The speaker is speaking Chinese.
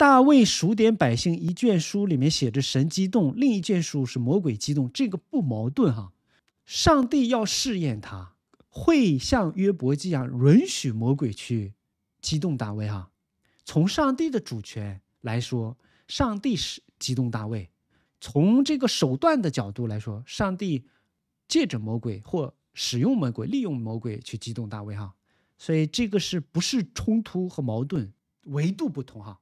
大卫数点百姓，一卷书里面写着神激动，另一卷书是魔鬼激动，这个不矛盾哈。上帝要试验他，会像约伯一样允许魔鬼去激动大卫哈。从上帝的主权来说，上帝是激动大卫；从这个手段的角度来说，上帝借着魔鬼或使用魔鬼、利用魔鬼去激动大卫哈。所以这个是不是冲突和矛盾？维度不同哈。